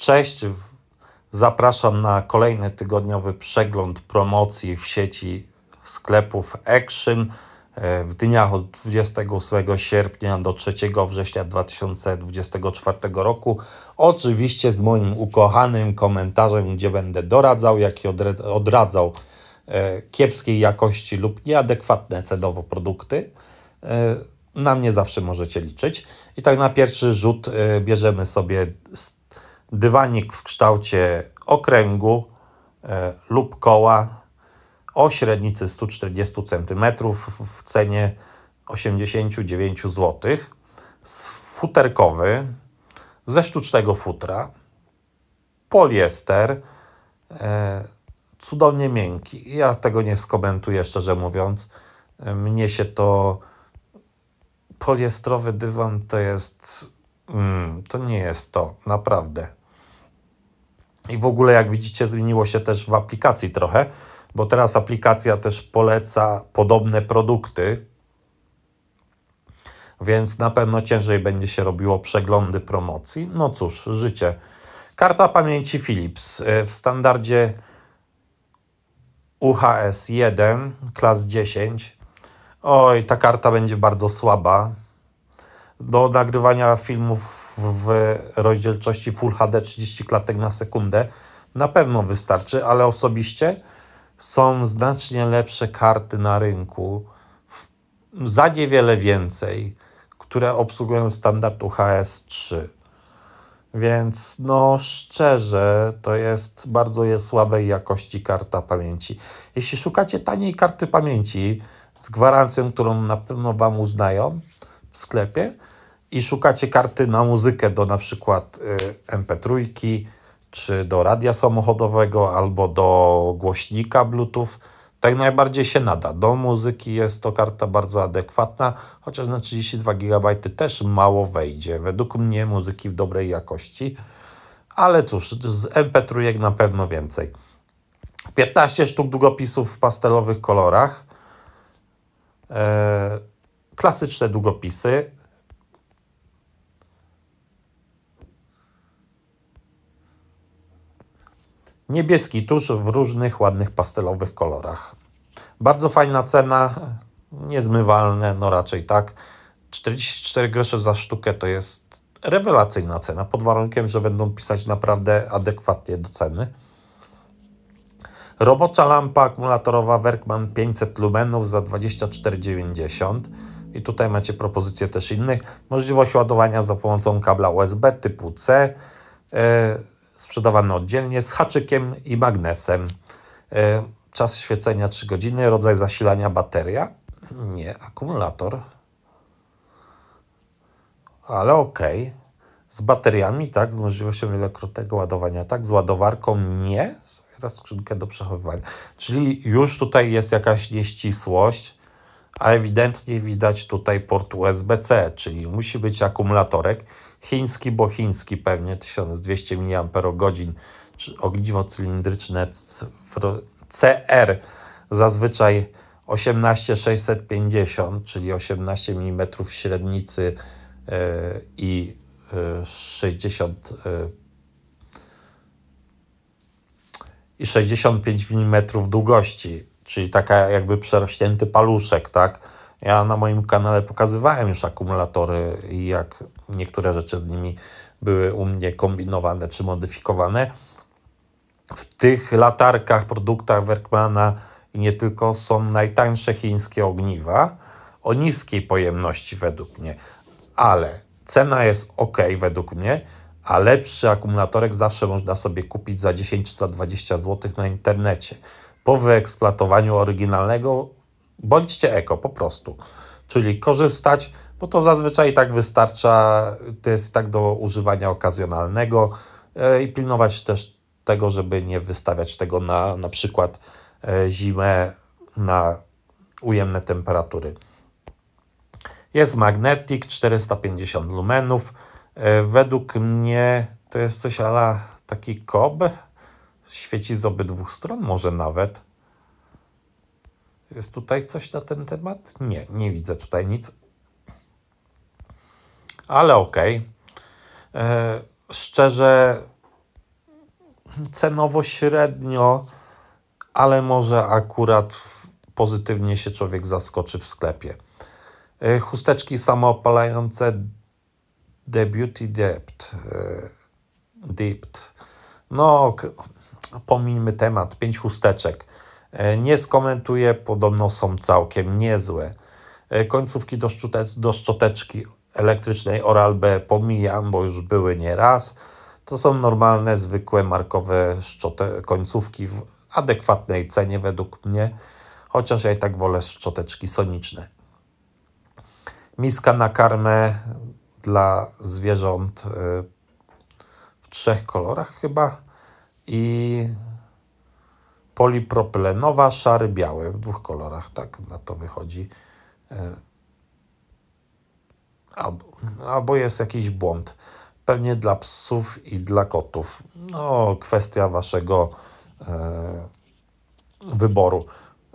Cześć, zapraszam na kolejny tygodniowy przegląd promocji w sieci sklepów Action w dniach od 28 sierpnia do 3 września 2024 roku. Oczywiście z moim ukochanym komentarzem, gdzie będę doradzał, jak i odradzał e, kiepskiej jakości lub nieadekwatne cenowo produkty. E, na mnie zawsze możecie liczyć. I tak na pierwszy rzut e, bierzemy sobie dywanik w kształcie okręgu e, lub koła o średnicy 140 cm w cenie 89 zł, futerkowy ze sztucznego futra, poliester, e, cudownie miękki. Ja tego nie skomentuję, szczerze mówiąc. E, mnie się to poliestrowy dywan to jest. Mm, to nie jest to, naprawdę. I w ogóle, jak widzicie, zmieniło się też w aplikacji trochę, bo teraz aplikacja też poleca podobne produkty, więc na pewno ciężej będzie się robiło przeglądy promocji. No cóż, życie. Karta pamięci Philips y, w standardzie UHS 1, klas 10. Oj, ta karta będzie bardzo słaba. Do nagrywania filmów w rozdzielczości Full HD 30 klatek na sekundę na pewno wystarczy, ale osobiście są znacznie lepsze karty na rynku, za niewiele więcej, które obsługują standard UHS 3. Więc no szczerze, to jest bardzo je słabej jakości karta pamięci. Jeśli szukacie taniej karty pamięci z gwarancją, którą na pewno Wam uznają w sklepie, i szukacie karty na muzykę do na przykład y, MP3, czy do radia samochodowego, albo do głośnika Bluetooth, tak najbardziej się nada. Do muzyki jest to karta bardzo adekwatna, chociaż na 32 GB też mało wejdzie. Według mnie muzyki w dobrej jakości, ale cóż, z MP3 na pewno więcej. 15 sztuk długopisów w pastelowych kolorach. Eee, klasyczne długopisy Niebieski tusz w różnych ładnych pastelowych kolorach. Bardzo fajna cena, niezmywalne, no raczej tak. 44 grosze za sztukę to jest rewelacyjna cena, pod warunkiem, że będą pisać naprawdę adekwatnie do ceny. Robocza lampa akumulatorowa Werkman 500 lumenów za 24,90 i tutaj macie propozycję też innych. Możliwość ładowania za pomocą kabla USB typu C. E, sprzedawany oddzielnie z haczykiem i magnesem. E, czas świecenia 3 godziny, rodzaj zasilania bateria? Nie, akumulator. Ale okej. Okay. Z bateriami, tak, z możliwością wielokrotnego ładowania, tak, z ładowarką nie. Zawiera skrzynkę do przechowywania. Czyli już tutaj jest jakaś nieścisłość, a ewidentnie widać tutaj port USB-C, czyli musi być akumulatorek chiński, bo chiński pewnie, 1200 mAh, czy ogniwo cylindryczne CR, zazwyczaj 18650, czyli 18 mm średnicy e, i 60 e, e, i 65 mm długości, czyli taka jakby przerośnięty paluszek, tak? Ja na moim kanale pokazywałem już akumulatory i jak niektóre rzeczy z nimi były u mnie kombinowane czy modyfikowane. W tych latarkach, produktach Werkmana i nie tylko są najtańsze chińskie ogniwa o niskiej pojemności według mnie, ale cena jest ok według mnie, a lepszy akumulatorek zawsze można sobie kupić za 10 czy 20 zł na internecie. Po wyeksploatowaniu oryginalnego Bądźcie eko po prostu. Czyli korzystać, bo to zazwyczaj tak wystarcza, to jest tak do używania okazjonalnego e, i pilnować też tego, żeby nie wystawiać tego na na przykład e, zimę na ujemne temperatury. Jest magnetic 450 lumenów. E, według mnie to jest coś ala taki kob. Świeci z obydwu stron może nawet. Jest tutaj coś na ten temat? Nie, nie widzę tutaj nic. Ale okej. Okay. E, szczerze, cenowo średnio, ale może akurat pozytywnie się człowiek zaskoczy w sklepie. E, chusteczki samoopalające The Beauty Depth. E, Dipped. No, pomijmy temat. Pięć chusteczek. E, nie skomentuję, podobno są całkiem niezłe. E, końcówki do, do szczoteczki elektrycznej Oral-B pomijam, bo już były nieraz. To są normalne, zwykłe, markowe szczote, końcówki w adekwatnej cenie według mnie, chociaż ja i tak wolę szczoteczki soniczne. Miska na karmę dla zwierząt e, w trzech kolorach chyba i polipropylenowa, szary, biały w dwóch kolorach, tak na to wychodzi. E, albo, albo jest jakiś błąd, pewnie dla psów i dla kotów. No, kwestia waszego e, wyboru.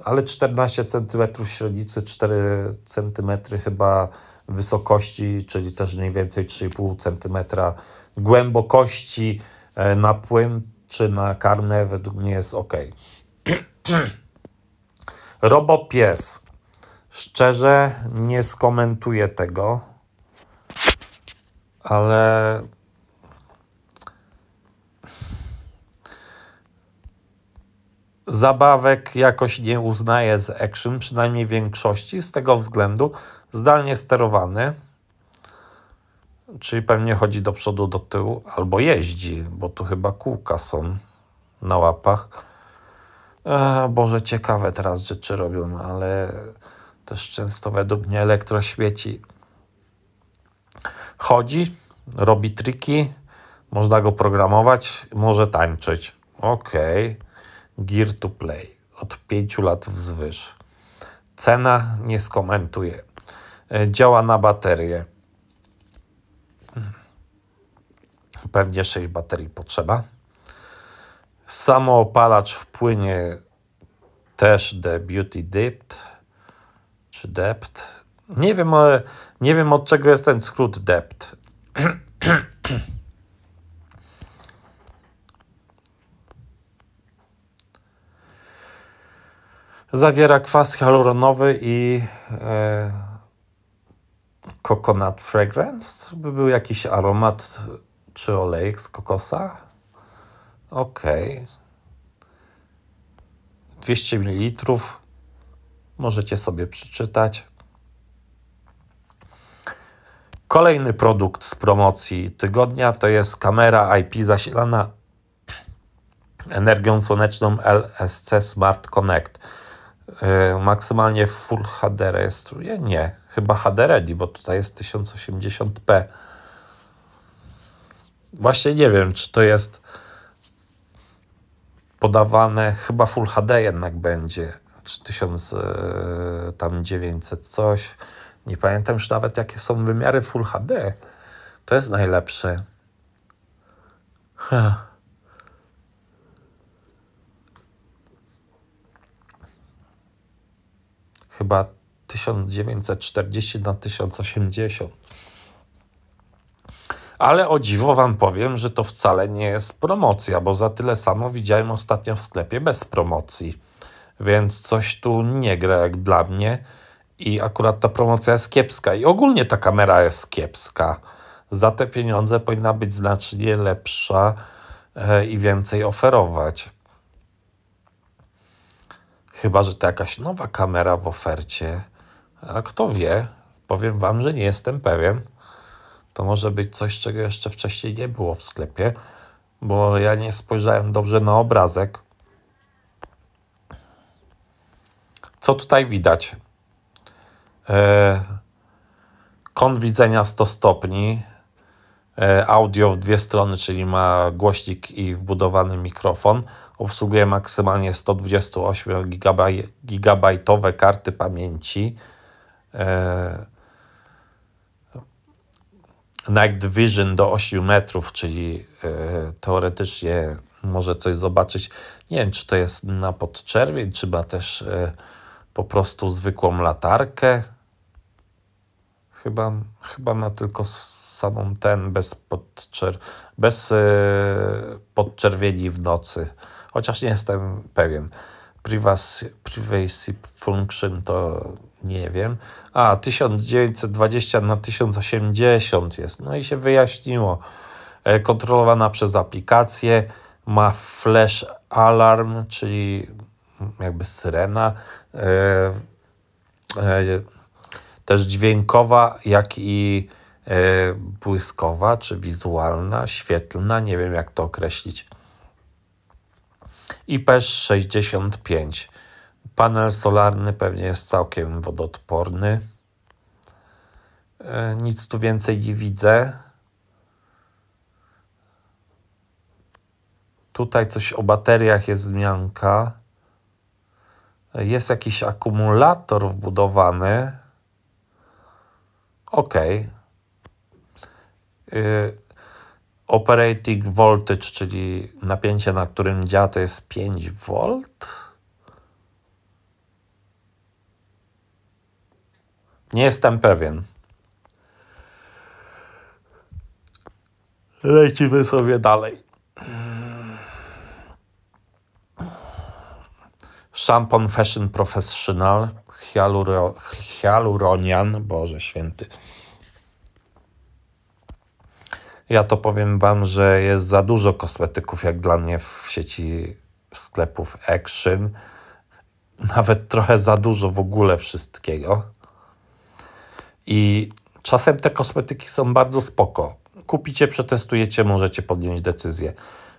Ale 14 cm średnicy, 4 cm chyba wysokości, czyli też mniej więcej 3,5 cm głębokości e, na płyn czy na karmę według mnie jest ok. Robo pies. Szczerze nie skomentuję tego, ale zabawek jakoś nie uznaję z action, przynajmniej w większości, z tego względu zdalnie sterowany Czyli pewnie chodzi do przodu, do tyłu albo jeździ, bo tu chyba kółka są na łapach. E, Boże, ciekawe teraz rzeczy robią, ale też często według mnie świeci. Chodzi, robi triki, można go programować, może tańczyć. Okej. Okay. Gear to play. Od 5 lat wzwyż. Cena nie skomentuje. Działa na baterię. pewnie 6 baterii potrzeba. Samoopalacz w płynie też The Beauty Dept, czy Dept. Nie wiem, ale nie wiem od czego jest ten skrót Dept. Zawiera kwas hialuronowy i e, coconut fragrance, by był jakiś aromat czy olejek z kokosa? Okej. 200 ml. Możecie sobie przeczytać. Kolejny produkt z promocji tygodnia to jest kamera IP zasilana energią słoneczną LSC Smart Connect. Yy, maksymalnie Full HD rejestruje? Nie, chyba HD Ready, bo tutaj jest 1080p właśnie nie wiem, czy to jest podawane, chyba Full HD jednak będzie, czy 1000, e, tam coś. Nie pamiętam już nawet, jakie są wymiary Full HD. To jest najlepsze. Chyba 1940 na 1080. Ale o dziwo Wam powiem, że to wcale nie jest promocja, bo za tyle samo widziałem ostatnio w sklepie bez promocji. Więc coś tu nie gra jak dla mnie i akurat ta promocja jest kiepska i ogólnie ta kamera jest kiepska. Za te pieniądze powinna być znacznie lepsza e, i więcej oferować. Chyba, że to jakaś nowa kamera w ofercie. A kto wie, powiem Wam, że nie jestem pewien to może być coś, czego jeszcze wcześniej nie było w sklepie, bo ja nie spojrzałem dobrze na obrazek. Co tutaj widać? E, kąt widzenia 100 stopni, e, audio w dwie strony, czyli ma głośnik i wbudowany mikrofon. Obsługuje maksymalnie 128 GB gigabajtowe karty pamięci. E, night vision do 8 metrów, czyli e, teoretycznie może coś zobaczyć. Nie wiem, czy to jest na podczerwień, czy ma też e, po prostu zwykłą latarkę. Chyba, chyba ma tylko samą ten bez, podczer bez e, podczerwieni w nocy. Chociaż nie jestem pewien. Privacy, privacy function to nie wiem. A, 1920 na 1080 jest. No i się wyjaśniło. E, kontrolowana przez aplikację ma flash alarm, czyli jakby syrena. E, e, też dźwiękowa, jak i błyskowa, czy wizualna, świetlna, nie wiem jak to określić. IPES 65. Panel solarny pewnie jest całkiem wodoodporny. E, nic tu więcej nie widzę. Tutaj coś o bateriach jest zmianka. E, jest jakiś akumulator wbudowany. OK. E, operating voltage, czyli napięcie, na którym działa, to jest 5 V. Nie jestem pewien. Lecimy sobie dalej. Szampon Fashion Professional hialuro, Hialuronian. Boże święty. Ja to powiem Wam, że jest za dużo kosmetyków, jak dla mnie, w sieci sklepów Action. Nawet trochę za dużo w ogóle wszystkiego. I czasem te kosmetyki są bardzo spoko. Kupicie, przetestujecie, możecie podjąć decyzję.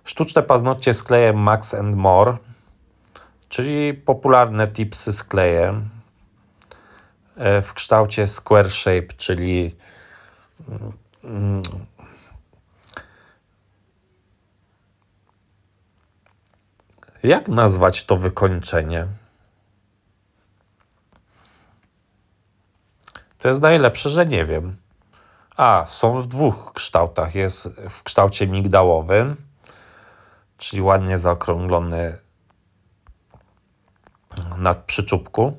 Sztuczne paznokcie z klejem Max and More, czyli popularne tipsy z klejem w kształcie square shape, czyli mm, mm, jak nazwać to wykończenie? To jest najlepsze, że nie wiem. A, są w dwóch kształtach. Jest w kształcie migdałowym, czyli ładnie zaokrąglony nad przyczóbku.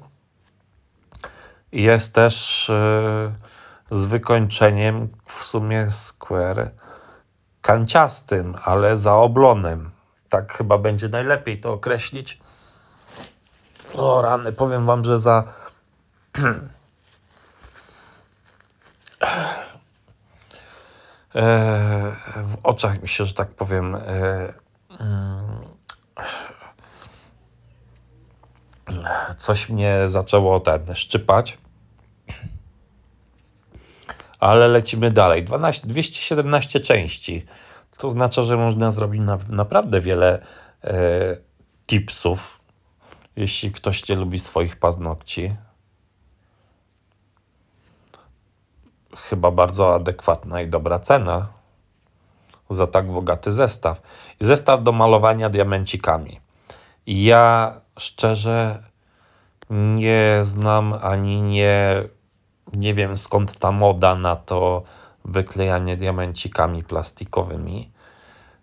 Jest też yy, z wykończeniem w sumie square kanciastym, ale zaoblonym. Tak chyba będzie najlepiej to określić. O rany, powiem wam, że za E, w oczach mi się, że tak powiem, e, mm, coś mnie zaczęło ten szczypać. Ale lecimy dalej. 12, 217 części. To oznacza, że można zrobić na, naprawdę wiele e, tipsów, jeśli ktoś nie lubi swoich paznokci. chyba bardzo adekwatna i dobra cena za tak bogaty zestaw. Zestaw do malowania diamencikami. Ja szczerze nie znam ani nie, nie wiem skąd ta moda na to wyklejanie diamencikami plastikowymi.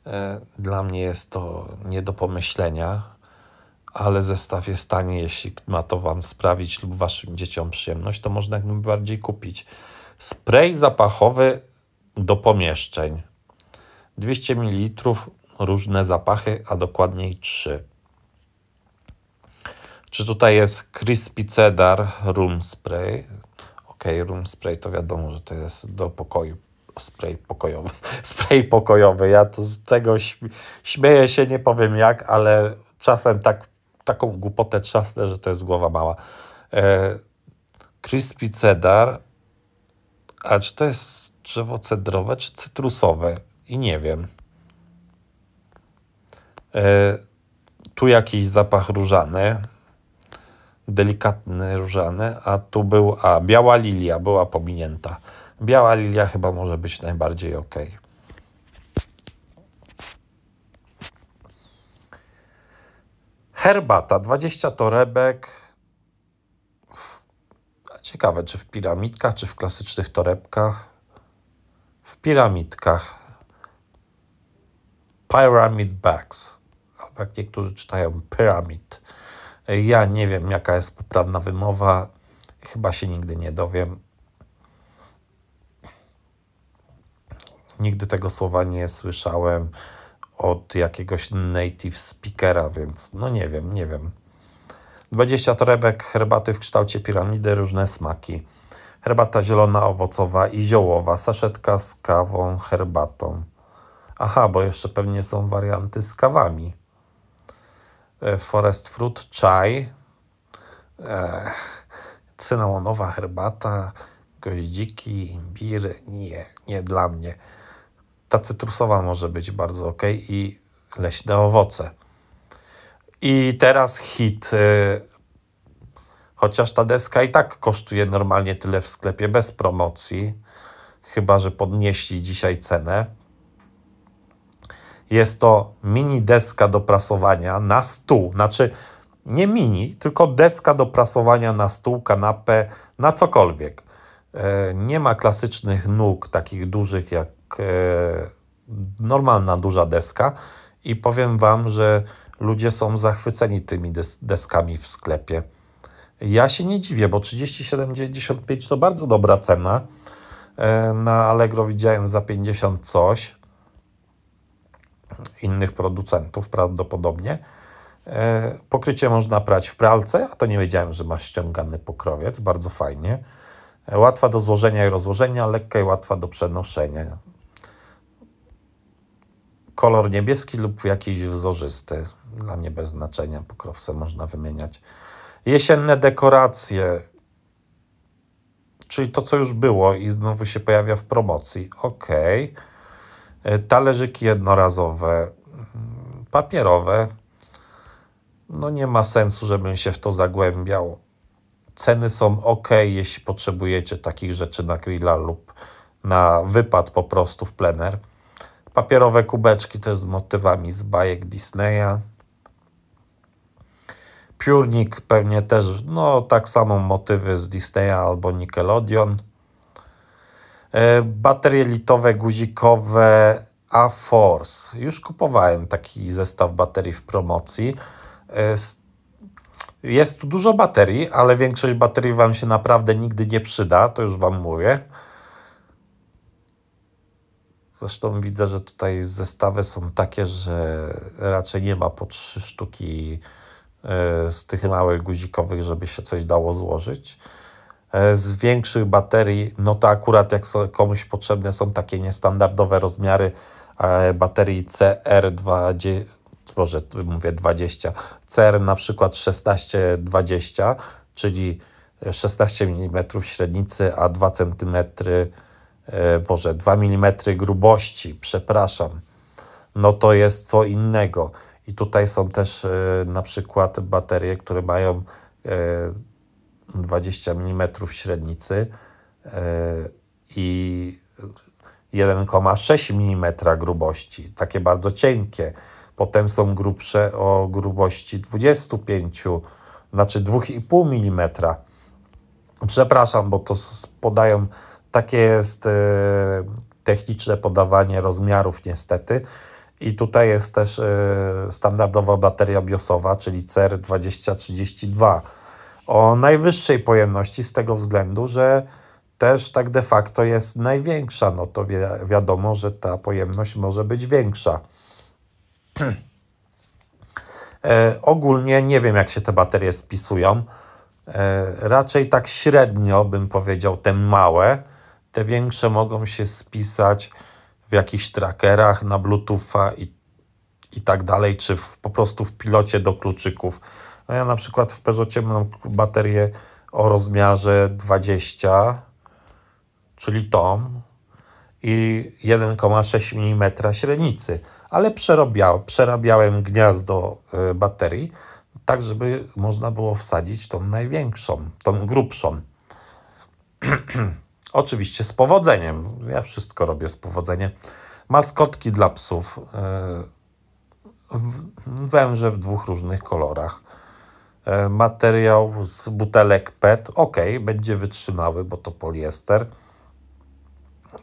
E, dla mnie jest to nie do pomyślenia, ale zestaw jest tanie. Jeśli ma to Wam sprawić lub Waszym dzieciom przyjemność, to można jak najbardziej kupić. Spray zapachowy do pomieszczeń. 200 ml różne zapachy, a dokładniej 3. Czy tutaj jest Crispy Cedar Room Spray? Ok, room spray to wiadomo, że to jest do pokoju. Spray pokojowy. Spray pokojowy. Ja tu z tego śmieję się, nie powiem jak, ale czasem tak, taką głupotę trzasnę, że to jest głowa mała. E, Crispy Cedar a czy to jest drzewo cedrowe czy cytrusowe? I nie wiem. E, tu jakiś zapach różany. Delikatny różany. A tu był... A, biała lilia była pominięta. Biała lilia chyba może być najbardziej ok. Herbata, 20 torebek, Ciekawe, czy w piramidkach, czy w klasycznych torebkach. W piramidkach. Pyramid bags. Albo jak niektórzy czytają pyramid. Ja nie wiem, jaka jest poprawna wymowa. Chyba się nigdy nie dowiem. Nigdy tego słowa nie słyszałem od jakiegoś native speakera, więc no nie wiem, nie wiem. 20 torebek herbaty w kształcie piramidy, różne smaki. Herbata zielona, owocowa i ziołowa, saszetka z kawą, herbatą. Aha, bo jeszcze pewnie są warianty z kawami. E, forest fruit chai, e, cynamonowa herbata, goździki, imbir. Nie, nie dla mnie. Ta cytrusowa może być bardzo ok i leśne owoce. I teraz hit. Y, chociaż ta deska i tak kosztuje normalnie tyle w sklepie bez promocji, chyba że podnieśli dzisiaj cenę. Jest to mini deska do prasowania na stół. Znaczy nie mini, tylko deska do prasowania na stół, kanapę, na cokolwiek. E, nie ma klasycznych nóg takich dużych jak e, normalna duża deska i powiem Wam, że Ludzie są zachwyceni tymi deskami w sklepie. Ja się nie dziwię, bo 37,95 to bardzo dobra cena. E, na Allegro widziałem za 50 coś. Innych producentów prawdopodobnie. E, pokrycie można prać w pralce, a to nie wiedziałem, że ma ściągany pokrowiec. Bardzo fajnie. E, łatwa do złożenia i rozłożenia, lekka i łatwa do przenoszenia. Kolor niebieski lub jakiś wzorzysty dla mnie bez znaczenia, pokrowce można wymieniać. Jesienne dekoracje, czyli to, co już było i znowu się pojawia w promocji. Ok. E, talerzyki jednorazowe, mm, papierowe. No nie ma sensu, żebym się w to zagłębiał. Ceny są ok, jeśli potrzebujecie takich rzeczy na grilla lub na wypad po prostu w plener. Papierowe kubeczki też z motywami z bajek Disneya. Piórnik pewnie też, no tak samo motywy z Disneya albo Nickelodeon. E, baterie litowe, guzikowe A-Force. Już kupowałem taki zestaw baterii w promocji. E, jest tu dużo baterii, ale większość baterii Wam się naprawdę nigdy nie przyda, to już Wam mówię. Zresztą widzę, że tutaj zestawy są takie, że raczej nie ma po trzy sztuki E, z tych małych guzikowych, żeby się coś dało złożyć. E, z większych baterii, no to akurat jak komuś potrzebne są takie niestandardowe rozmiary e, baterii CR20, może mówię 20, CR na przykład 1620, czyli 16 mm średnicy, a 2 cm, Boże, 2 mm grubości, przepraszam, no to jest co innego. I tutaj są też e, na przykład baterie, które mają 20 e, mm średnicy e, i 1,6 mm grubości, takie bardzo cienkie. Potem są grubsze o grubości 25, znaczy 2,5 mm. Przepraszam, bo to podają, takie jest techniczne podawanie rozmiarów niestety. I tutaj jest też y, standardowa bateria BIOSowa, czyli CR2032 o najwyższej pojemności z tego względu, że też tak de facto jest największa. No to wi wiadomo, że ta pojemność może być większa. e, ogólnie nie wiem, jak się te baterie spisują. E, raczej tak średnio bym powiedział, te małe. Te większe mogą się spisać jakichś trackerach na Bluetootha i, i tak dalej, czy w, po prostu w pilocie do kluczyków. No ja na przykład w Peugeotie mam baterię o rozmiarze 20, czyli tom i 1,6 mm średnicy, ale przerabiałem, przerabiałem gniazdo e, baterii, tak żeby można było wsadzić tą największą, tą grubszą. Oczywiście z powodzeniem. Ja wszystko robię z powodzeniem. Maskotki dla psów. E, węże w dwóch różnych kolorach. E, materiał z butelek PET. Ok, będzie wytrzymały, bo to poliester.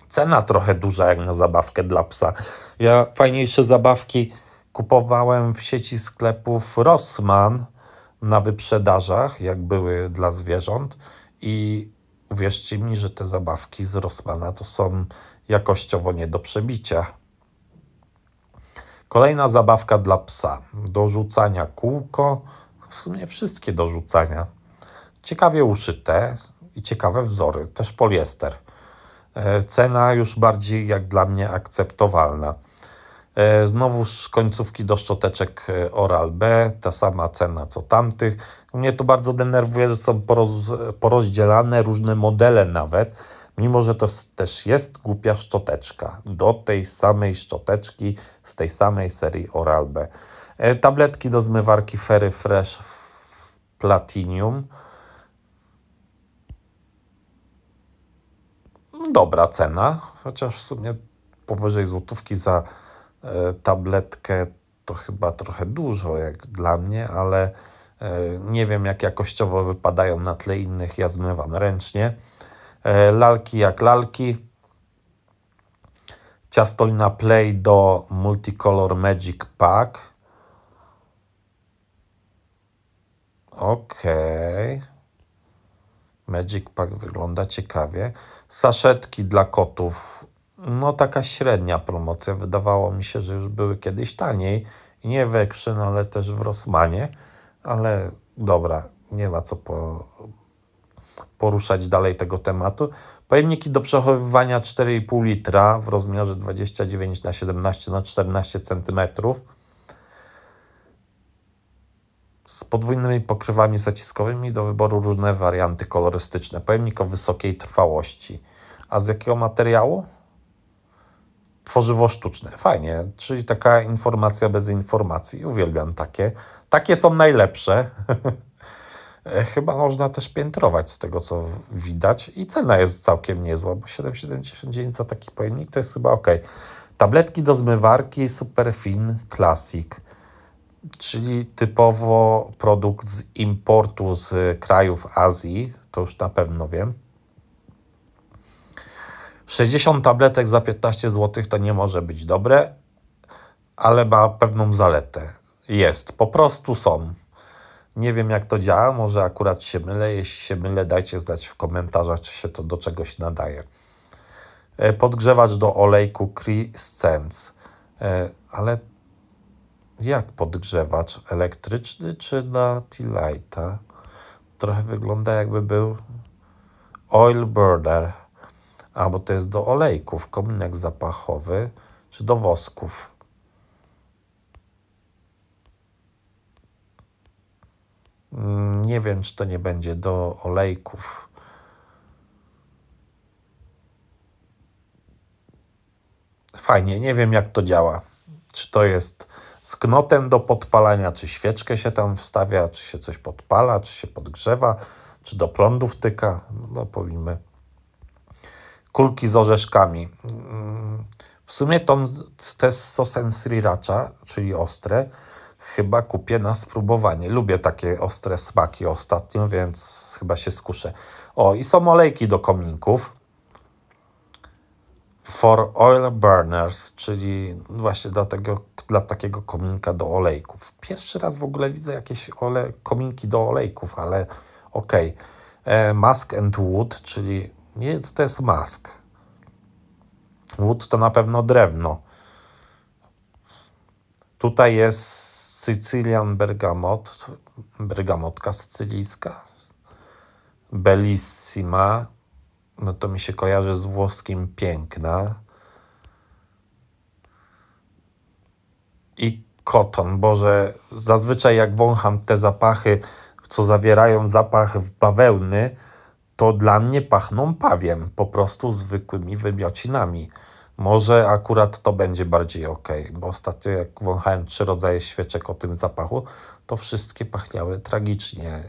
Cena trochę duża jak na zabawkę dla psa. Ja fajniejsze zabawki kupowałem w sieci sklepów Rossmann na wyprzedażach, jak były dla zwierząt i Uwierzcie mi, że te zabawki z Rossmana to są jakościowo nie do przebicia. Kolejna zabawka dla psa. Do rzucania kółko, w sumie wszystkie do rzucania. Ciekawie uszyte i ciekawe wzory, też poliester. E, cena już bardziej jak dla mnie akceptowalna. E, znowu z końcówki do szczoteczek e, Oral-B, ta sama cena co tamtych. Mnie to bardzo denerwuje, że są poroz, porozdzielane różne modele nawet, mimo że to też jest głupia szczoteczka do tej samej szczoteczki z tej samej serii Oral-B. E, tabletki do zmywarki Ferry Fresh Platinum. No dobra cena, chociaż w sumie powyżej złotówki za E, tabletkę to chyba trochę dużo jak dla mnie, ale e, nie wiem jak jakościowo wypadają na tle innych, ja zmywam ręcznie. E, lalki jak lalki. Ciastolina Play do Multicolor Magic Pack. Okej. Okay. Magic Pack wygląda ciekawie. Saszetki dla kotów no taka średnia promocja. Wydawało mi się, że już były kiedyś taniej. Nie w ale też w Rosmanie. Ale dobra, nie ma co po, poruszać dalej tego tematu. Pojemniki do przechowywania 4,5 litra w rozmiarze 29 na 17 na 14 cm z podwójnymi pokrywami zaciskowymi do wyboru różne warianty kolorystyczne. Pojemnik o wysokiej trwałości. A z jakiego materiału? tworzywo sztuczne. Fajnie, czyli taka informacja bez informacji. Uwielbiam takie. Takie są najlepsze. E, chyba można też piętrować z tego, co widać. I cena jest całkiem niezła, bo 7,79 za taki pojemnik to jest chyba ok. Tabletki do zmywarki Superfin Classic, czyli typowo produkt z importu z krajów Azji, to już na pewno wiem. 60 tabletek za 15 zł to nie może być dobre, ale ma pewną zaletę. Jest, po prostu są. Nie wiem jak to działa, może akurat się mylę. Jeśli się mylę, dajcie znać w komentarzach, czy się to do czegoś nadaje. E, podgrzewacz do olejku Crescens. E, ale jak podgrzewacz? Elektryczny czy na T-Lighta? Trochę wygląda jakby był oil burner albo to jest do olejków, kominek zapachowy czy do wosków. Mm, nie wiem, czy to nie będzie do olejków. Fajnie, nie wiem jak to działa. Czy to jest z knotem do podpalania, czy świeczkę się tam wstawia, czy się coś podpala, czy się podgrzewa, czy do prądu wtyka. No powiemy kulki z orzeszkami. Mm, w sumie tą, te sosen sriracha, czyli ostre, chyba kupię na spróbowanie. Lubię takie ostre smaki ostatnio, więc chyba się skuszę. O, i są olejki do kominków. For oil burners, czyli właśnie dla, tego, dla takiego kominka do olejków. Pierwszy raz w ogóle widzę jakieś ole, kominki do olejków, ale okej. Okay. E, mask and Wood, czyli nie, to jest mask. Łód to na pewno drewno. Tutaj jest Sycylian bergamot, bergamotka sycylijska. Bellissima, no to mi się kojarzy z włoskim piękna. I koton, Boże, zazwyczaj jak wącham te zapachy, co zawierają zapach bawełny, to dla mnie pachną pawiem, po prostu zwykłymi wymiocinami. Może akurat to będzie bardziej ok, bo ostatnio jak wąchałem trzy rodzaje świeczek o tym zapachu, to wszystkie pachniały tragicznie,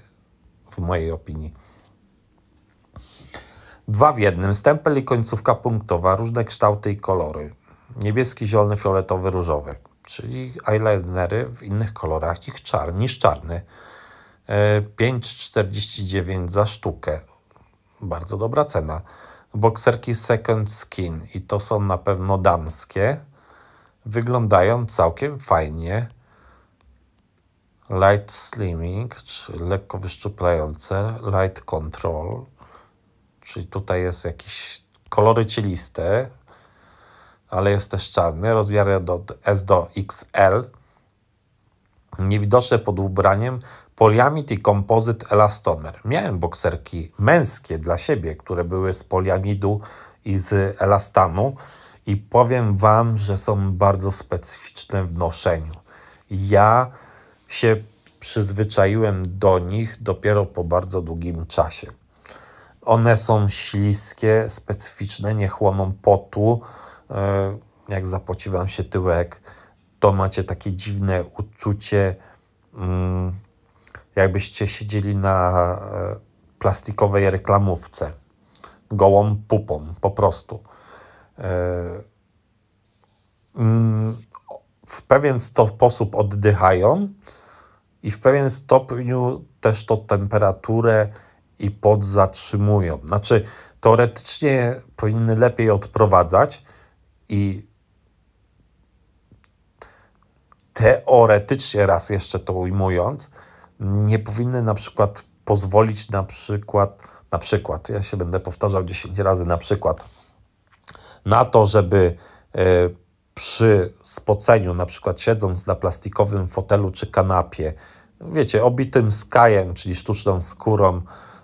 w mojej opinii. Dwa w jednym, stempel i końcówka punktowa, różne kształty i kolory. Niebieski, zielony, fioletowy, różowy. Czyli eyelinery w innych kolorach niż czarny. 5,49 e, za sztukę bardzo dobra cena. Bokserki Second Skin i to są na pewno damskie. Wyglądają całkiem fajnie. Light Slimming, czy lekko wyszczuplające. Light Control, czyli tutaj jest jakieś kolory cieliste, ale jest też czarny. Rozmiary od S do XL. Niewidoczne pod ubraniem poliamid i kompozyt elastomer. Miałem bokserki męskie dla siebie, które były z poliamidu i z elastanu i powiem Wam, że są bardzo specyficzne w noszeniu. Ja się przyzwyczaiłem do nich dopiero po bardzo długim czasie. One są śliskie, specyficzne, nie chłoną potu. E, jak zapociwam się tyłek, to macie takie dziwne uczucie mm, jakbyście siedzieli na e, plastikowej reklamówce, gołą pupą, po prostu. E, mm, w pewien sposób oddychają i w pewien stopniu też tą temperaturę i pod zatrzymują. Znaczy, teoretycznie powinny lepiej odprowadzać i teoretycznie, raz jeszcze to ujmując, nie powinny na przykład pozwolić na przykład, na przykład, ja się będę powtarzał 10 razy na przykład, na to, żeby e, przy spoceniu, na przykład siedząc na plastikowym fotelu czy kanapie, wiecie, obitym skajem, czyli sztuczną skórą,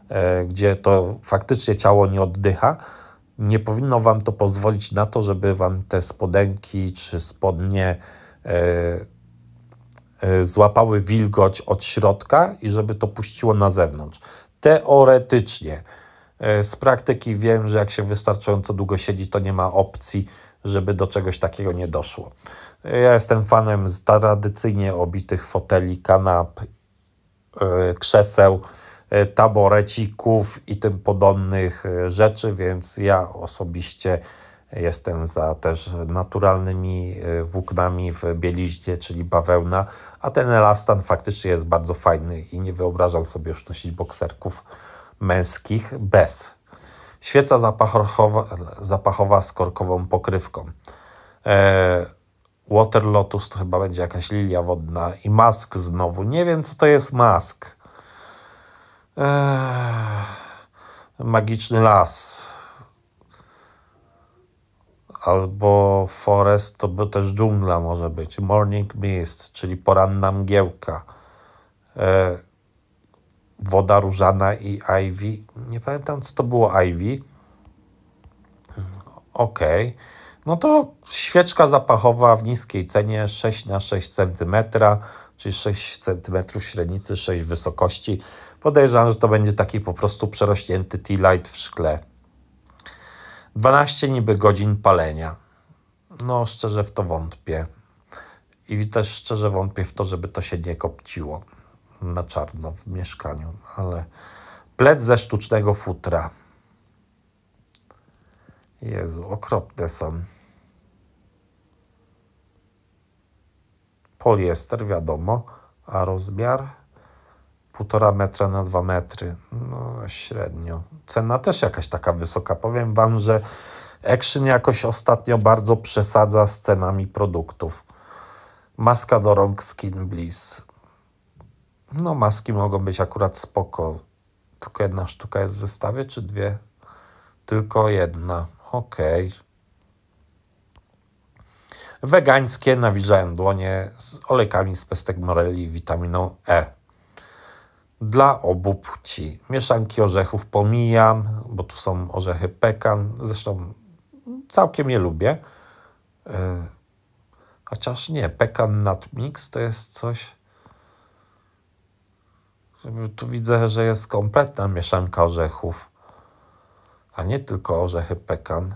e, gdzie to faktycznie ciało nie oddycha, nie powinno Wam to pozwolić na to, żeby Wam te spodenki czy spodnie e, E, złapały wilgoć od środka i żeby to puściło na zewnątrz. Teoretycznie. E, z praktyki wiem, że jak się wystarczająco długo siedzi, to nie ma opcji, żeby do czegoś takiego nie doszło. E, ja jestem fanem z tradycyjnie obitych foteli, kanap, krzeseł, taborecików i tym podobnych rzeczy, więc ja osobiście jestem za też naturalnymi włóknami w bieliźnie, czyli bawełna, a ten elastan faktycznie jest bardzo fajny i nie wyobrażam sobie już nosić bokserków męskich bez. Świeca zapachowa, zapachowa z korkową pokrywką. Eee, Water Lotus to chyba będzie jakaś lilia wodna. I mask znowu. Nie wiem, co to jest mask. Eee, magiczny las albo forest to by też dżungla może być, morning mist, czyli poranna mgiełka, e, woda różana i ivy, nie pamiętam co to było ivy, ok, no to świeczka zapachowa w niskiej cenie 6 na 6 cm, czyli 6 cm średnicy, 6 wysokości. Podejrzewam, że to będzie taki po prostu przerośnięty tea light w szkle. 12 niby godzin palenia. No, szczerze w to wątpię. I też szczerze wątpię w to, żeby to się nie kopciło na czarno w mieszkaniu, ale plec ze sztucznego futra. Jezu, okropne są. Poliester, wiadomo, a rozmiar 1,5 metra na 2 metry. No, średnio. Cena też jakaś taka wysoka. Powiem Wam, że Action jakoś ostatnio bardzo przesadza z cenami produktów. Maska do rąk Skin Bliss. No, maski mogą być akurat spoko. Tylko jedna sztuka jest w zestawie, czy dwie? Tylko jedna. Okej. Okay. Wegańskie nawilżają dłonie z olejkami z pestek moreli i witaminą E dla obu płci. Mieszanki orzechów pomijam, bo tu są orzechy pekan, zresztą całkiem je lubię. E, chociaż nie, pekan nut mix to jest coś... Tu widzę, że jest kompletna mieszanka orzechów, a nie tylko orzechy pekan.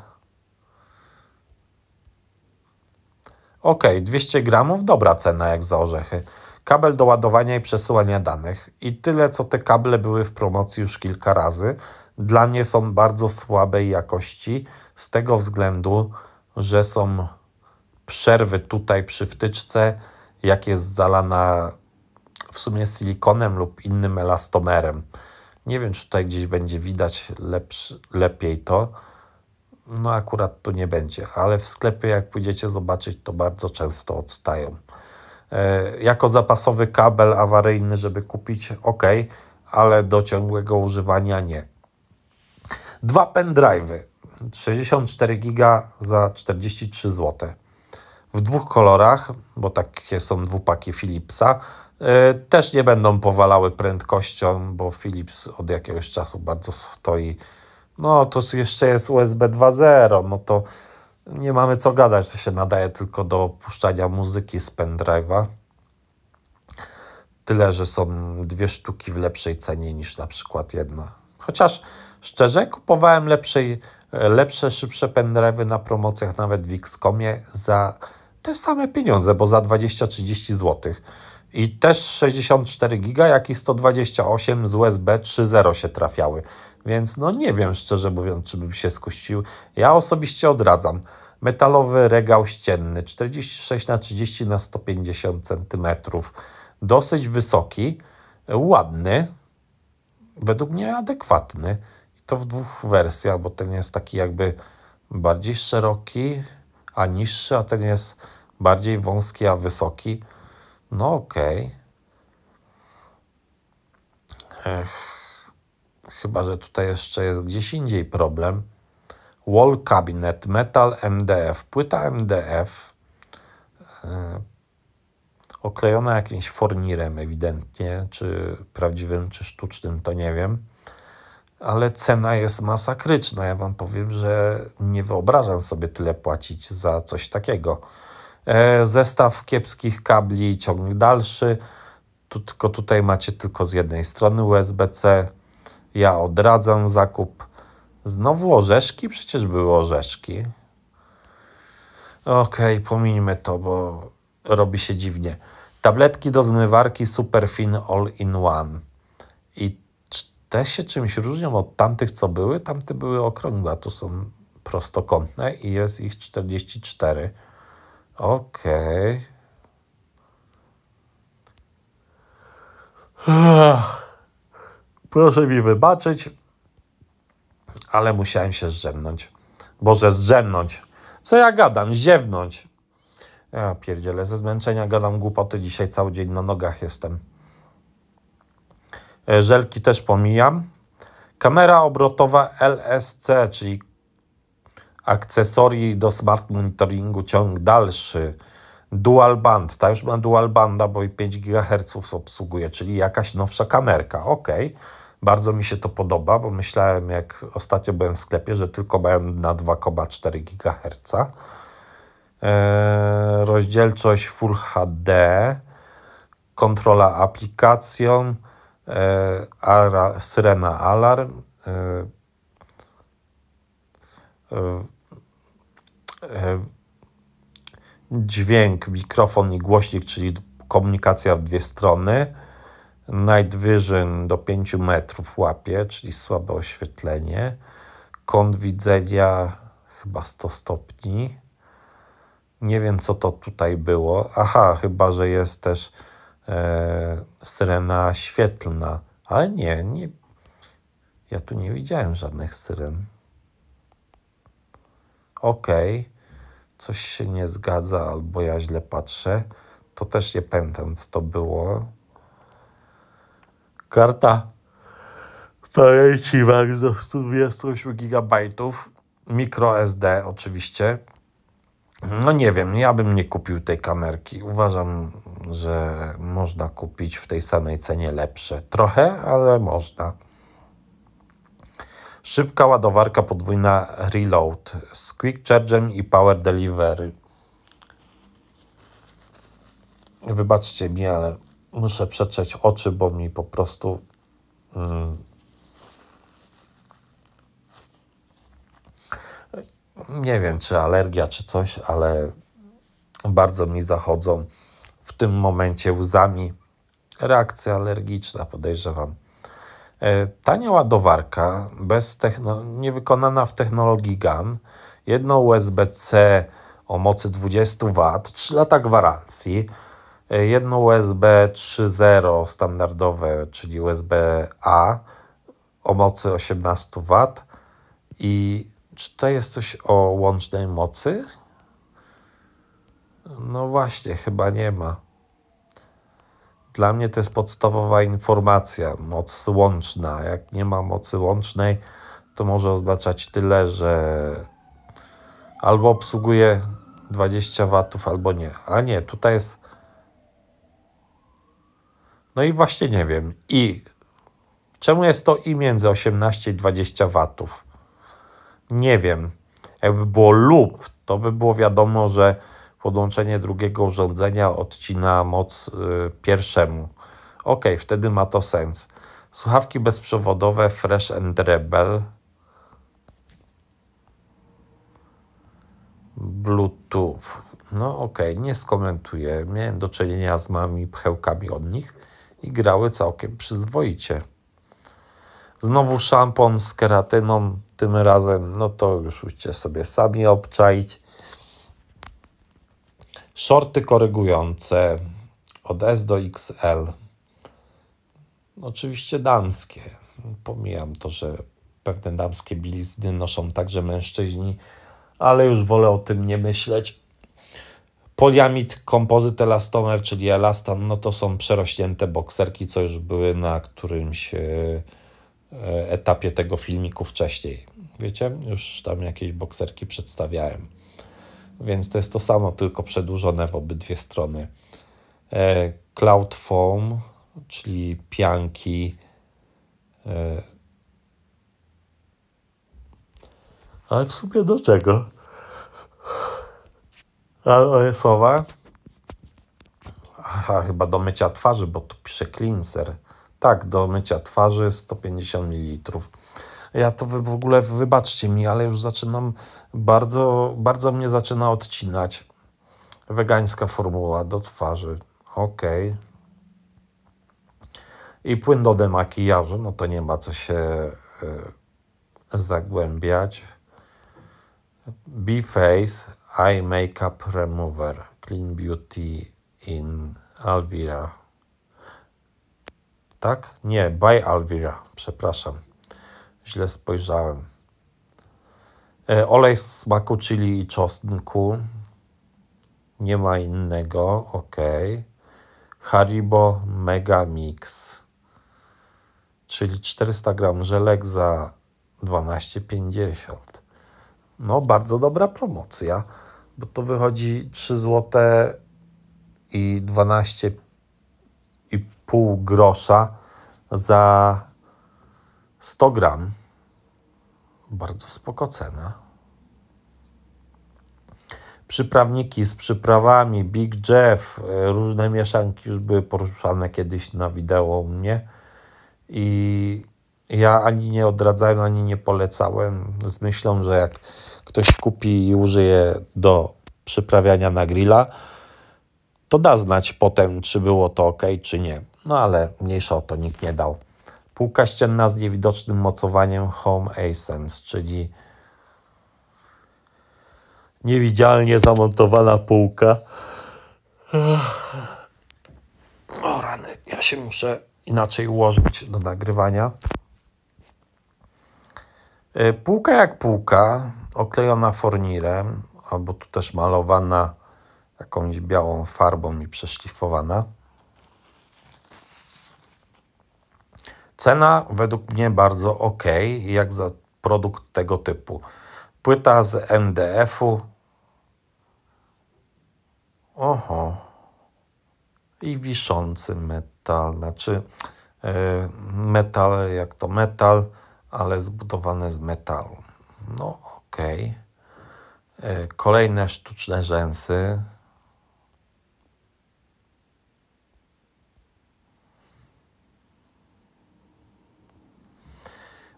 Ok, 200 gramów, dobra cena jak za orzechy kabel do ładowania i przesyłania danych. I tyle, co te kable były w promocji już kilka razy. Dla mnie są bardzo słabej jakości z tego względu, że są przerwy tutaj przy wtyczce, jak jest zalana w sumie silikonem lub innym elastomerem. Nie wiem, czy tutaj gdzieś będzie widać lepszy, lepiej to. No akurat tu nie będzie, ale w sklepie jak pójdziecie zobaczyć, to bardzo często odstają. E, jako zapasowy kabel awaryjny, żeby kupić, ok, ale do ciągłego używania nie. Dwa pendrive'y, 64 giga za 43 zł. W dwóch kolorach, bo takie są dwupaki Philipsa, e, też nie będą powalały prędkością, bo Philips od jakiegoś czasu bardzo stoi. No to jeszcze jest USB 2.0, no to nie mamy co gadać, to się nadaje tylko do puszczania muzyki z pendrive'a. Tyle, że są dwie sztuki w lepszej cenie niż na przykład jedna. Chociaż szczerze kupowałem lepszej, lepsze, szybsze pendrive'y na promocjach nawet w Xcomie za te same pieniądze, bo za 20-30 zł. I też 64 giga, jak i 128 z USB 3.0 się trafiały. Więc no nie wiem szczerze mówiąc, czy bym się skusił. Ja osobiście odradzam. Metalowy regał ścienny 46 na 30 na 150 cm. Dosyć wysoki, ładny, według mnie adekwatny. I to w dwóch wersjach, bo ten jest taki jakby bardziej szeroki, a niższy, a ten jest bardziej wąski, a wysoki. No okej. Okay. Ech chyba że tutaj jeszcze jest gdzieś indziej problem. Wall Cabinet Metal MDF, płyta MDF, yy, e, oklejona jakimś fornirem ewidentnie, czy prawdziwym, czy sztucznym, to nie wiem. Ale cena jest masakryczna. Ja Wam powiem, że nie wyobrażam sobie tyle płacić za coś takiego. E, zestaw kiepskich kabli, ciąg dalszy. Tu, tylko tutaj macie tylko z jednej strony USB-C, ja odradzam zakup. Znowu orzeszki? Przecież były orzeszki. Okej, okay, pomińmy to, bo robi się dziwnie. Tabletki do zmywarki Superfin All in One. I te się czymś różnią od tamtych, co były? Tamte były okrągłe, a tu są prostokątne i jest ich 44. Okej. Okay. Proszę mi wybaczyć, ale musiałem się zrzemnąć. Boże, zrzemnąć. Co ja gadam? Ziewnąć. Ja pierdzielę, ze zmęczenia gadam głupoty. Dzisiaj cały dzień na nogach jestem. E, żelki też pomijam. Kamera obrotowa LSC, czyli akcesorii do smart monitoringu, ciąg dalszy. Dual band, ta już ma dual banda, bo i 5 GHz obsługuje, czyli jakaś nowsza kamerka. ok bardzo mi się to podoba, bo myślałem, jak ostatnio byłem w sklepie, że tylko mają na 2,4 GHz. Eee, rozdzielczość Full HD, kontrola aplikacją, e, ara, syrena alarm, e, e, dźwięk, mikrofon i głośnik, czyli komunikacja w dwie strony. Night Vision do 5 metrów łapie, czyli słabe oświetlenie. Kąt widzenia chyba 100 stopni. Nie wiem, co to tutaj było. Aha, chyba, że jest też e, syrena świetlna. Ale nie, nie, ja tu nie widziałem żadnych syren. Okej, okay. coś się nie zgadza, albo ja źle patrzę. To też nie pamiętam, co to było. Karta pamięci max do 128 GB, microSD oczywiście. No nie wiem, ja bym nie kupił tej kamerki. Uważam, że można kupić w tej samej cenie lepsze. Trochę, ale można. Szybka ładowarka podwójna reload z quick charge'em i power delivery. Wybaczcie mi, ale muszę przetrzeć oczy, bo mi po prostu. Mm, nie wiem, czy alergia, czy coś, ale bardzo mi zachodzą w tym momencie łzami. Reakcja alergiczna, podejrzewam. E, tania ładowarka, bez techno- niewykonana w technologii GAN, jedno USB-C o mocy 20 W, 3 lata gwarancji, jedno USB 3.0 standardowe, czyli USB-A o mocy 18 W. I czy tutaj jest coś o łącznej mocy? No właśnie, chyba nie ma. Dla mnie to jest podstawowa informacja, moc łączna. Jak nie ma mocy łącznej, to może oznaczać tyle, że albo obsługuje 20 W, albo nie. A nie, tutaj jest no i właśnie nie wiem. I czemu jest to i między 18 i 20 watów? Nie wiem. Jakby było lub, to by było wiadomo, że podłączenie drugiego urządzenia odcina moc yy, pierwszemu. Ok, wtedy ma to sens. Słuchawki bezprzewodowe Fresh and Rebel. Bluetooth. No ok, nie skomentuję. Miałem do czynienia z mami pchełkami od nich i grały całkiem przyzwoicie. Znowu szampon z keratyną, tym razem, no to już musicie sobie sami obczaić. Shorty korygujące od S do XL. Oczywiście damskie. Pomijam to, że pewne damskie bielizny noszą także mężczyźni, ale już wolę o tym nie myśleć. Poliamid, kompozyt elastomer, czyli elastan, no to są przerośnięte bokserki, co już były na którymś e, e, etapie tego filmiku wcześniej. Wiecie, już tam jakieś bokserki przedstawiałem. Więc to jest to samo, tylko przedłużone w obydwie strony. E, cloud foam, czyli pianki. Ale w sumie do czego? Rysowa. Aha, chyba do mycia twarzy, bo tu pisze cleanser. Tak, do mycia twarzy 150 ml. Ja to w ogóle, wybaczcie mi, ale już zaczynam, bardzo, bardzo mnie zaczyna odcinać. Wegańska formuła do twarzy. ok I płyn do demakijażu, no to nie ma co się y, zagłębiać. B-Face Eye Makeup Remover Clean Beauty in Alvira. Tak? Nie, by Alvira. Przepraszam. Źle spojrzałem. E, olej z smaku chili i czosnku. Nie ma innego. Ok. Haribo Mega Mix. Czyli 400 gram żelek za 12,50. No, bardzo dobra promocja bo to wychodzi 3 zł i 12 i pół grosza za 100 gram. Bardzo spoko cena. Przyprawniki z przyprawami, Big Jeff, e, różne mieszanki już były poruszane kiedyś na wideo u mnie i ja ani nie odradzałem, ani nie polecałem z myślą, że jak ktoś kupi i użyje do przyprawiania na grilla, to da znać potem, czy było to ok, czy nie. No ale mniejsza o to nikt nie dał. Półka ścienna z niewidocznym mocowaniem Home Asens, czyli niewidzialnie zamontowana półka. O rany, ja się muszę inaczej ułożyć do nagrywania. E, półka jak półka, oklejona fornirem, albo tu też malowana jakąś białą farbą i przeszlifowana. Cena według mnie bardzo ok, jak za produkt tego typu. Płyta z MDF-u. Oho. I wiszący metal, znaczy yy, metal, jak to metal, ale zbudowane z metalu. No okej. Okay. E, kolejne sztuczne rzęsy.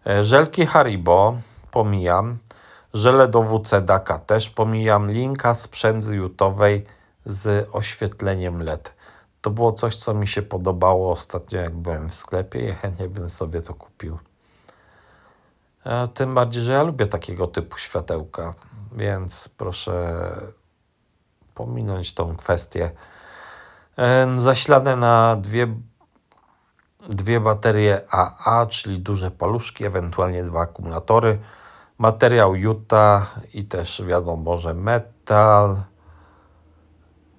E, żelki Haribo pomijam. Żele do WC Daka też pomijam. Linka z przędzy jutowej z oświetleniem LED. To było coś, co mi się podobało ostatnio, jak byłem w sklepie i chętnie bym sobie to kupił. E, tym bardziej, że ja lubię takiego typu światełka, więc proszę pominąć tą kwestię. E, zaślane na dwie, dwie baterie AA, czyli duże paluszki, ewentualnie dwa akumulatory. Materiał juta i też wiadomo, że metal,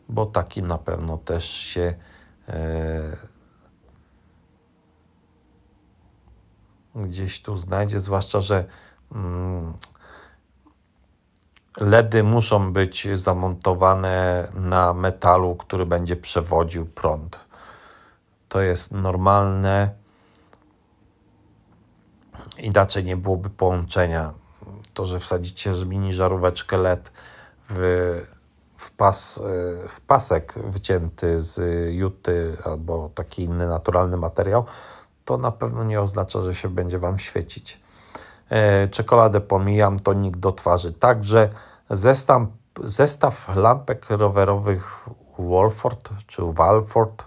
bo taki na pewno też się. Yy, gdzieś tu znajdzie, zwłaszcza, że mm, LEDy muszą być zamontowane na metalu, który będzie przewodził prąd. To jest normalne. Inaczej nie byłoby połączenia. To, że wsadzicie mini żaróweczkę LED w, w, pas, w pasek wycięty z juty albo taki inny naturalny materiał, to na pewno nie oznacza, że się będzie Wam świecić. E, czekoladę pomijam, tonik do twarzy. Także zestaw, zestaw lampek rowerowych Walford czy Walford.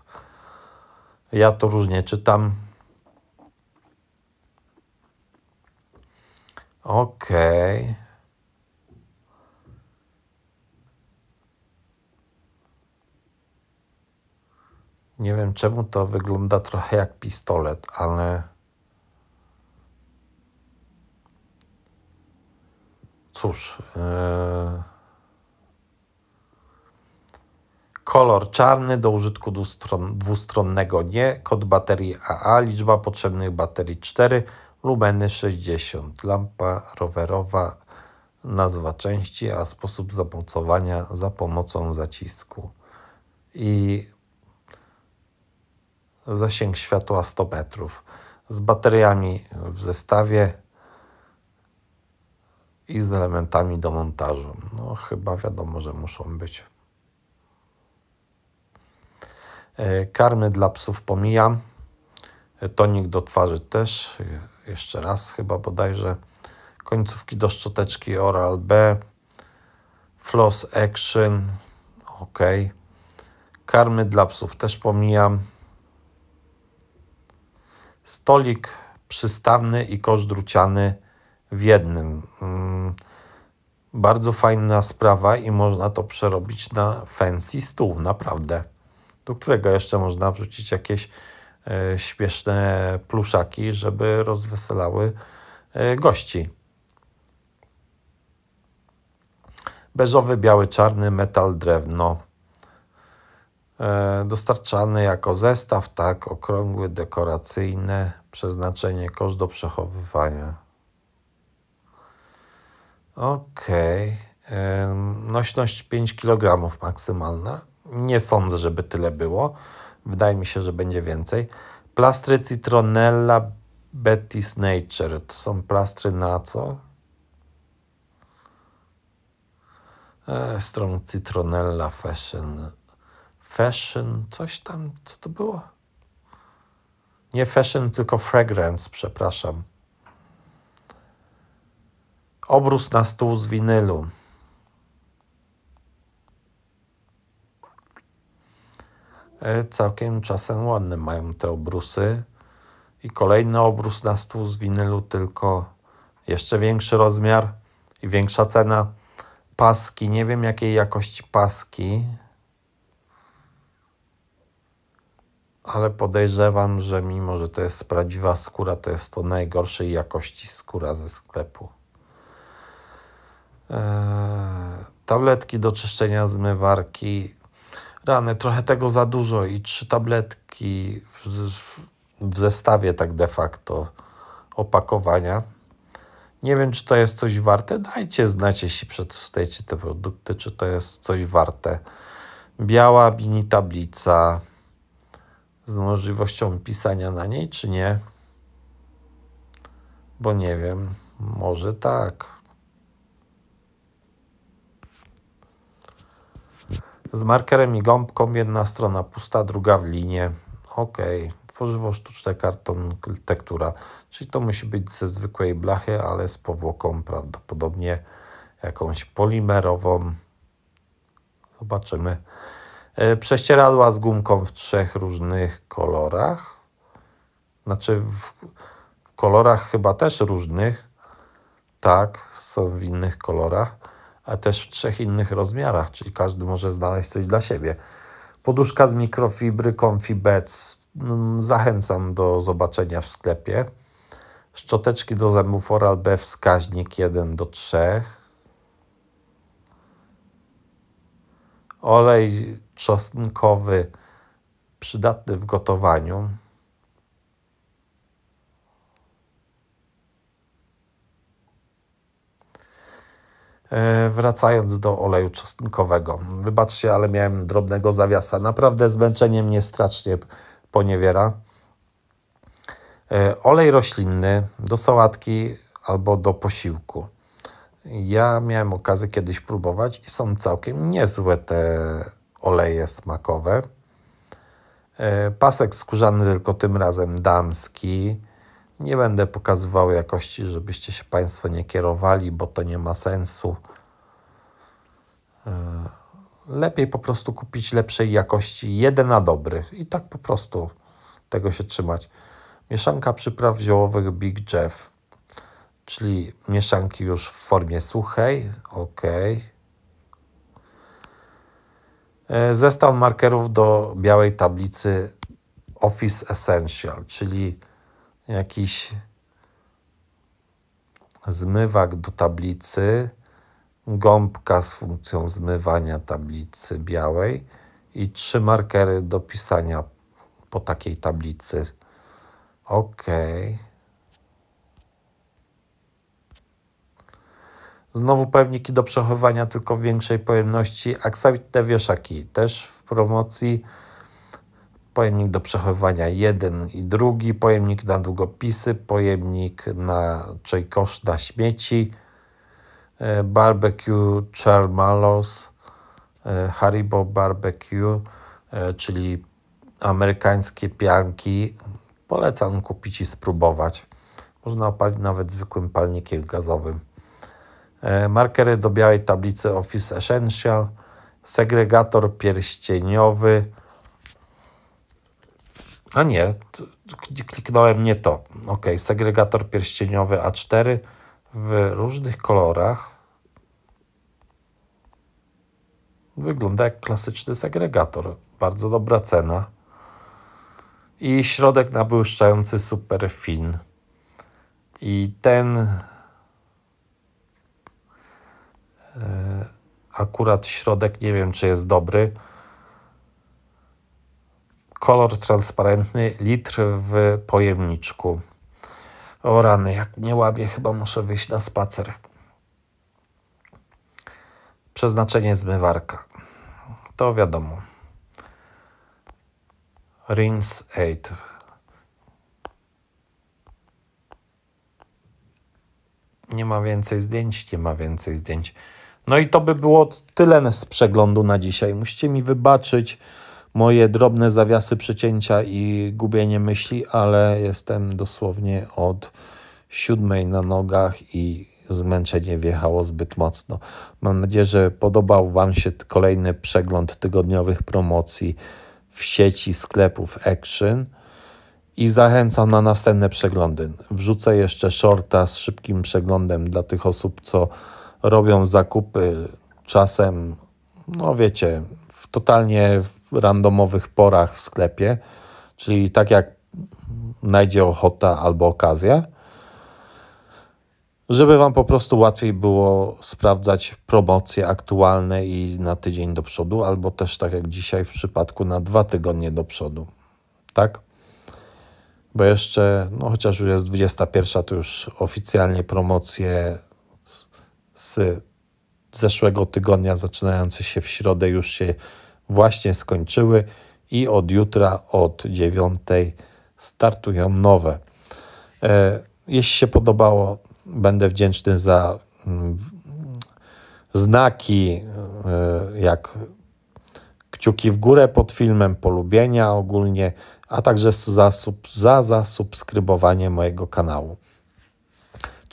Ja to różnie czytam. Okej, okay. Nie wiem czemu to wygląda trochę jak pistolet, ale. Cóż. Yy... Kolor czarny do użytku dwustronnego nie. Kod baterii AA. Liczba potrzebnych baterii 4. Lumeny 60. Lampa rowerowa. Nazwa części, a sposób zamocowania za pomocą zacisku. I zasięg światła 100 metrów z bateriami w zestawie i z elementami do montażu. No chyba wiadomo, że muszą być. E, karmy dla psów pomijam. E, tonik do twarzy też. E, jeszcze raz chyba bodajże. Końcówki do szczoteczki Oral-B. Floss Action. Ok. Karmy dla psów też pomijam stolik przystawny i kosz druciany w jednym. Mm, bardzo fajna sprawa i można to przerobić na fancy stół, naprawdę. Do którego jeszcze można wrzucić jakieś e, śmieszne pluszaki, żeby rozweselały e, gości. Beżowy, biały, czarny, metal, drewno. E, dostarczany jako zestaw, tak, okrągły, dekoracyjny, przeznaczenie kosz do przechowywania. Ok, nośność 5 kg maksymalna. Nie sądzę, żeby tyle było. Wydaje mi się, że będzie więcej. Plastry Citronella Betty's Nature. To są plastry na co? E, Strong Citronella Fashion. Fashion, coś tam, co to było? Nie fashion, tylko fragrance, przepraszam. Obrus na stół z winylu. E, całkiem czasem ładne mają te obrusy. I kolejny obrus na stół z winylu, tylko jeszcze większy rozmiar i większa cena. Paski, nie wiem jakiej jakości paski. ale podejrzewam, że mimo, że to jest prawdziwa skóra, to jest to najgorszej jakości skóra ze sklepu. Eee, tabletki do czyszczenia zmywarki. Rany, trochę tego za dużo i trzy tabletki w, w, zestawie tak de facto opakowania. Nie wiem, czy to jest coś warte. Dajcie znać, jeśli przetestujecie te produkty, czy to jest coś warte. Biała mini tablica z możliwością pisania na niej, czy nie? Bo nie wiem, może tak. Z markerem i gąbką jedna strona pusta, druga w linie. Ok, tworzywo sztuczne, karton, tektura. Czyli to musi być ze zwykłej blachy, ale z powłoką prawdopodobnie jakąś polimerową. Zobaczymy. E, prześcieradła z gumką w trzech różnych kolorach. Znaczy w, w kolorach chyba też różnych. Tak, są w innych kolorach, a też w trzech innych rozmiarach, czyli każdy może znaleźć coś dla siebie. Poduszka z mikrofibry Confibec. Mm, zachęcam do zobaczenia w sklepie. Szczoteczki do zębów Oral-B wskaźnik 1 do 3. Olej czosnkowy, przydatny w gotowaniu. E, wracając do oleju czosnkowego. Wybaczcie, ale miałem drobnego zawiasa. Naprawdę zmęczenie mnie strasznie poniewiera. E, olej roślinny do sałatki albo do posiłku. Ja miałem okazję kiedyś próbować i są całkiem niezłe te oleje smakowe. E, pasek skórzany tylko tym razem damski. Nie będę pokazywał jakości, żebyście się Państwo nie kierowali, bo to nie ma sensu. E, lepiej po prostu kupić lepszej jakości jeden na dobry i tak po prostu tego się trzymać. Mieszanka przypraw ziołowych Big Jeff, czyli mieszanki już w formie suchej, ok. E, zestaw markerów do białej tablicy Office Essential, czyli jakiś zmywak do tablicy, gąbka z funkcją zmywania tablicy białej i trzy markery do pisania po takiej tablicy. OK. Znowu pojemniki do przechowywania tylko w większej pojemności, te wieszaki też w promocji. Pojemnik do przechowywania jeden i drugi, pojemnik na długopisy, pojemnik na czyli na śmieci, e, barbecue Charmallows, e, Haribo barbecue, e, czyli amerykańskie pianki. Polecam kupić i spróbować. Można opalić nawet zwykłym palnikiem gazowym. E, markery do białej tablicy Office Essential, segregator pierścieniowy. A nie, kliknąłem nie to. Ok, segregator pierścieniowy A4 w różnych kolorach. Wygląda jak klasyczny segregator. Bardzo dobra cena. I środek nabłyszczający super fin. I ten E, akurat środek nie wiem, czy jest dobry. Kolor transparentny, litr w pojemniczku. O rany, jak mnie łabię, chyba muszę wyjść na spacer. Przeznaczenie zmywarka. To wiadomo. Rinse 8. Nie ma więcej zdjęć, nie ma więcej zdjęć. No i to by było tyle z przeglądu na dzisiaj. Musicie mi wybaczyć moje drobne zawiasy przecięcia i gubienie myśli, ale jestem dosłownie od siódmej na nogach i zmęczenie wjechało zbyt mocno. Mam nadzieję, że podobał Wam się kolejny przegląd tygodniowych promocji w sieci sklepów Action i zachęcam na następne przeglądy. Wrzucę jeszcze shorta z szybkim przeglądem dla tych osób, co robią zakupy czasem, no wiecie, w totalnie randomowych porach w sklepie, czyli tak jak najdzie ochota albo okazja, żeby Wam po prostu łatwiej było sprawdzać promocje aktualne i na tydzień do przodu, albo też tak jak dzisiaj w przypadku na dwa tygodnie do przodu, tak? Bo jeszcze, no chociaż już jest 21, to już oficjalnie promocje z zeszłego tygodnia, zaczynające się w środę, już się właśnie skończyły i od jutra, od 9 startują nowe. E, jeśli się podobało, będę wdzięczny za mm, znaki, e, jak kciuki w górę pod filmem, polubienia ogólnie, a także za, za zasubskrybowanie mojego kanału.